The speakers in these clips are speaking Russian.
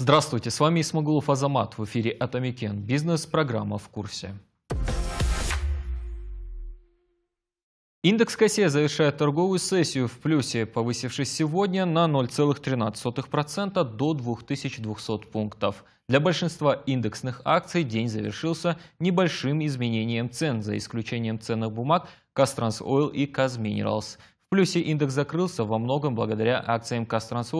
Здравствуйте, с вами Исмагулов Азамат. В эфире "АтомиКен Бизнес-программа в курсе. Индекс Косе завершает торговую сессию в плюсе, повысившись сегодня на 0,13% до 2200 пунктов. Для большинства индексных акций день завершился небольшим изменением цен, за исключением ценных бумаг Кастранс и Казминералс. В плюсе индекс закрылся во многом благодаря акциям Кастранс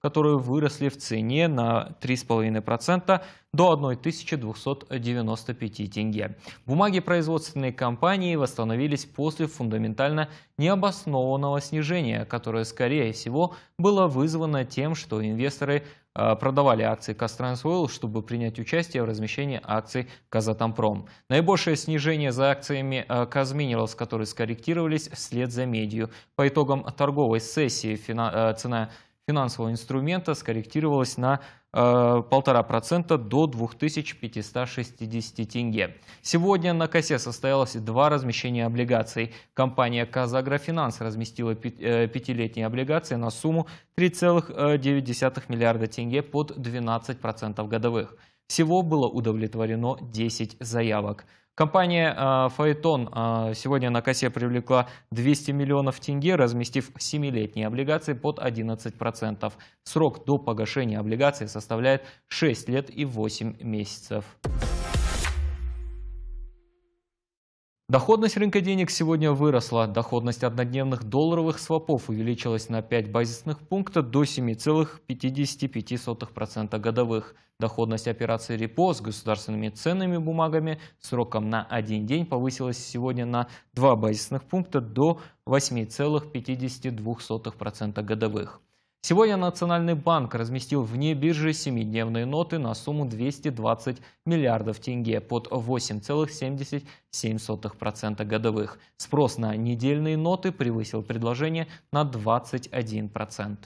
которые выросли в цене на 3,5% до 1295 тенге. Бумаги производственной компании восстановились после фундаментально необоснованного снижения, которое, скорее всего, было вызвано тем, что инвесторы э, продавали акции Казтрансойл, чтобы принять участие в размещении акций Казатомпром. Наибольшее снижение за акциями э, Казминералс, которые скорректировались вслед за Медию. По итогам торговой сессии э, цена финансового инструмента скорректировалась на полтора процента до 2560 тенге. Сегодня на косе состоялось два размещения облигаций. Компания «Казагрофинанс» разместила э, пятилетние облигации на сумму 3,9 миллиарда тенге под 12% годовых. Всего было удовлетворено 10 заявок. Компания Фаэтон э, сегодня на косе привлекла 200 миллионов тенге, разместив 7-летние облигации под 11%. Срок до погашения облигаций составляет 6 лет и 8 месяцев. Доходность рынка денег сегодня выросла. Доходность однодневных долларовых свопов увеличилась на 5 базисных пунктов до 7,55% годовых. Доходность операций репо с государственными ценными бумагами сроком на один день повысилась сегодня на 2 базисных пункта до 8,52% годовых. Сегодня Национальный банк разместил вне биржи семидневные ноты на сумму 220 миллиардов тенге под 8,77% годовых. Спрос на недельные ноты превысил предложение на 21%.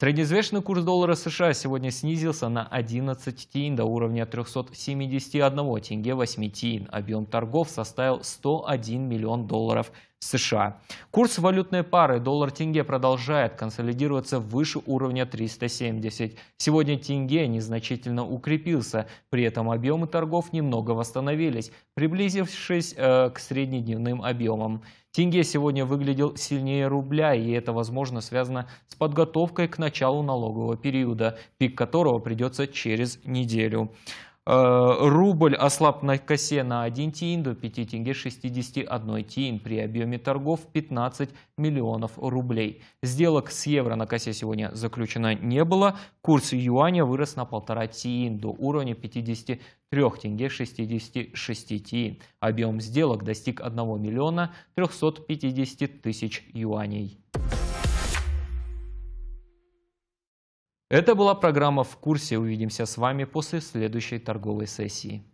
Среднеизвешенный курс доллара США сегодня снизился на 11 тин до уровня 371 тенге 8 тин. Объем торгов составил 101 миллион долларов США. Курс валютной пары доллар-тенге продолжает консолидироваться выше уровня 370. Сегодня тенге незначительно укрепился, при этом объемы торгов немного восстановились, приблизившись э, к среднедневным объемам. Тенге сегодня выглядел сильнее рубля, и это, возможно, связано с подготовкой к началу налогового периода, пик которого придется через неделю. Э, рубль ослаб на косе на 1 тиин до 5 тенге 61 тиин при объеме торгов 15 миллионов рублей. Сделок с евро на косе сегодня заключено не было. Курс юаня вырос на 1,5 тиин до уровня 53 тенге 66 тиин. Объем сделок достиг 1 миллиона 350 тысяч юаней. Это была программа «В курсе». Увидимся с вами после следующей торговой сессии.